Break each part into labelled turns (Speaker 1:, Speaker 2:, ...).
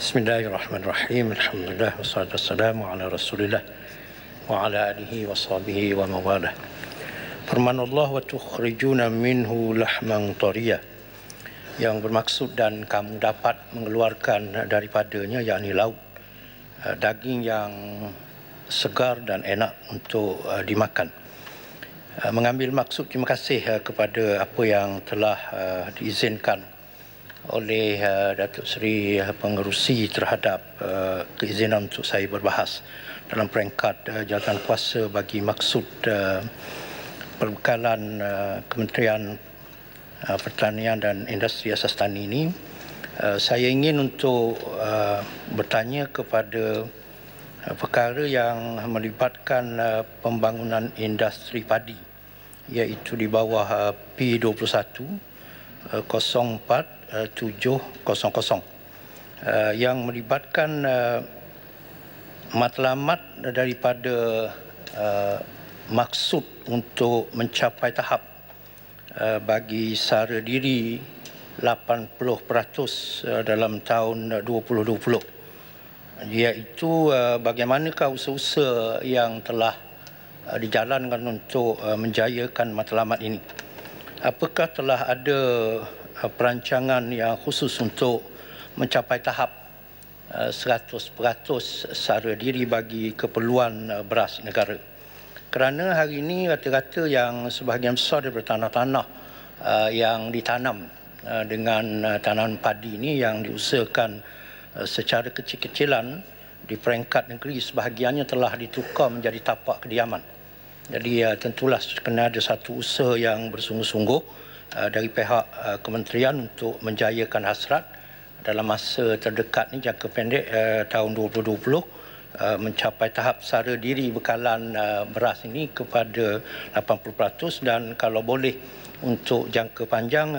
Speaker 1: Bismillahirrahmanirrahim. Alhamdulillah wassalatu wassalamu ala Rasulillah wa ala alihi wa sahbihi wa mawalah. Firman Allah wa tukhrijuna minhu lahman tariya yang bermaksud dan kamu dapat mengeluarkan daripadanya yakni lauk eh, daging yang segar dan enak untuk eh, dimakan. Eh, mengambil maksud terima kasih kepada apa yang telah diizinkan oleh uh, Datuk Seri eh, Pengerusi terhadap uh, keizinan untuk saya berbahas dalam peringkat uh, jawatan kuasa bagi maksud uh, perbekalan uh, Kementerian uh, Pertanian dan Industri Asas Tani ini uh, saya ingin untuk uh, bertanya kepada uh, perkara yang melibatkan uh, pembangunan industri padi iaitu di bawah uh, P21 uh, 04 uh, 700 uh, yang melibatkan uh, matlamat daripada uh, maksud untuk mencapai tahap uh, bagi sara diri 80% dalam tahun 2020 iaitu bagaimanakah usaha-usaha yang telah dijalankan untuk menjayakan matlamat ini apakah telah ada Eh, perancangan yang khusus untuk mencapai tahap 100% eh, sara diri bagi keperluan eh, beras negara. Kerana hari ini rata-rata yang sebahagian besar daripada tanah-tanah yang ditanam dengan tanaman padi ini yang diusahakan secara kecil-kecilan di peringkat negeri sebahagiannya telah ditukar menjadi tapak kediaman. Jadi tentulah kena ada satu usaha yang bersungguh-sungguh Eh, dari pihak eh, kementerian untuk menjayakan hasrat dalam masa terdekat ini jangka pendek eh, tahun 2020 mencapai tahap sara diri bekalan beras ini kepada 80% dan kalau boleh untuk jangka panjang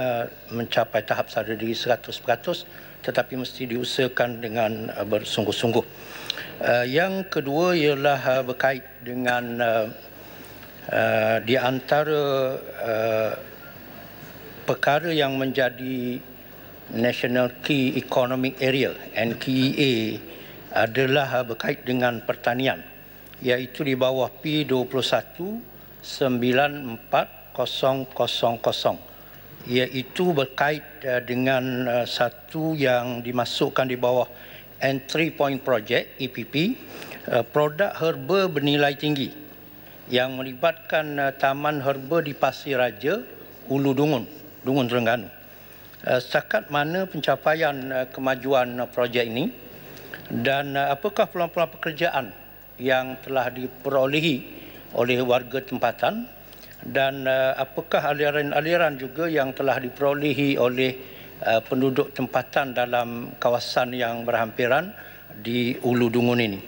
Speaker 1: mencapai tahap sara diri 100% tetapi mesti diusahakan dengan bersungguh-sungguh. Yang kedua ialah berkait dengan di antara perkara yang menjadi National Key Economic Area NKEA adalah ah, berkait dengan pertanian iaitu di bawah P21 94000 iaitu berkait ah, dengan ah, satu yang dimasukkan di bawah Entry Point Project EPP produk herba bernilai tinggi yang melibatkan taman herba di Pasir Raja Ulu Dungun Dungun Terengganu. Uh, eh, sekat mana pencapaian eh, kemajuan eh, projek ini dan apakah peluang-peluang pekerjaan yang telah diperolehi oleh warga tempatan dan apakah aliran-aliran juga yang telah diperolehi oleh penduduk tempatan dalam kawasan yang berhampiran di Ulu Dungun ini.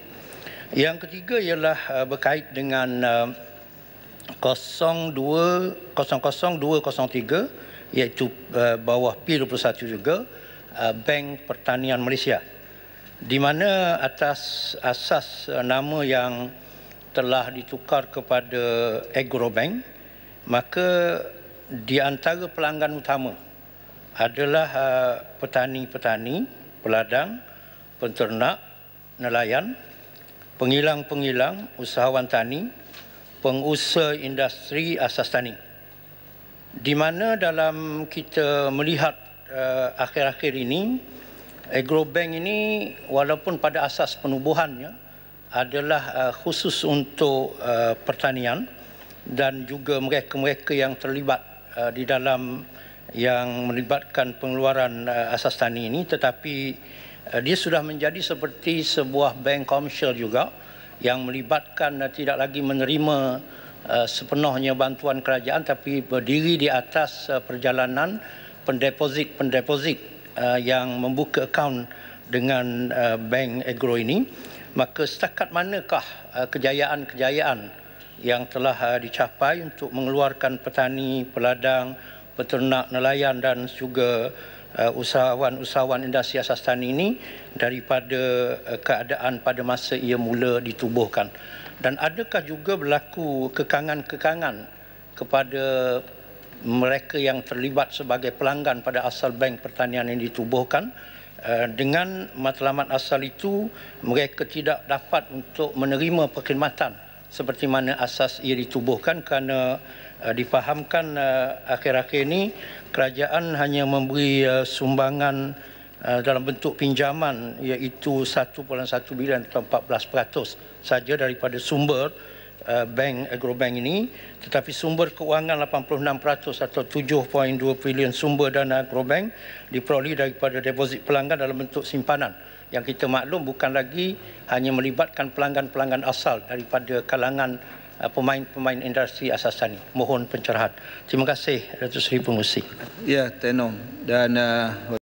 Speaker 1: Yang ketiga ialah berkait dengan uh, iaitu eh, bawah P21 juga eh, Bank Pertanian Malaysia di mana atas asas eh, nama yang telah ditukar kepada Agrobank maka di antara pelanggan utama adalah petani-petani, peladang, penternak, nelayan, pengilang-pengilang, usahawan tani, pengusaha industri asas tani di mana dalam kita melihat uh, akhir-akhir ini Agrobank ini walaupun pada asas penubuhannya adalah uh, khusus untuk uh, pertanian dan juga mereka-mereka yang terlibat uh, di dalam yang melibatkan pengeluaran uh, asas tani ini tetapi uh, dia sudah menjadi seperti sebuah bank komersial juga yang melibatkan uh, tidak lagi menerima Eh, sepenuhnya bantuan kerajaan tapi berdiri di atas eh, perjalanan pendeposit-pendeposit eh, yang membuka akaun dengan bank agro ini maka setakat manakah kejayaan-kejayaan yang telah dicapai untuk mengeluarkan petani, peladang, peternak, nelayan dan juga usahawan-usahawan industri asas tani ini daripada keadaan pada masa ia mula ditubuhkan dan adakah juga berlaku kekangan-kekangan kepada mereka yang terlibat sebagai pelanggan pada asal bank pertanian yang ditubuhkan eh, dengan matlamat asal itu mereka tidak dapat untuk menerima perkhidmatan seperti mana asas ia ditubuhkan kerana eh, difahamkan eh, akhir-akhir ini kerajaan hanya memberi sumbangan Eh, dalam bentuk pinjaman iaitu 1.1 bilion atau 14% saja daripada sumber eh, bank agrobank ini tetapi sumber kewangan 86% atau 7.2 bilion sumber dana agrobank diperoleh daripada deposit pelanggan dalam bentuk simpanan yang kita maklum bukan lagi hanya melibatkan pelanggan-pelanggan asal daripada kalangan eh, pemain-pemain industri asasan ini. Mohon pencerahan. Terima kasih Datuk Seri Pengusi. Ya, Tenong. Dan uh...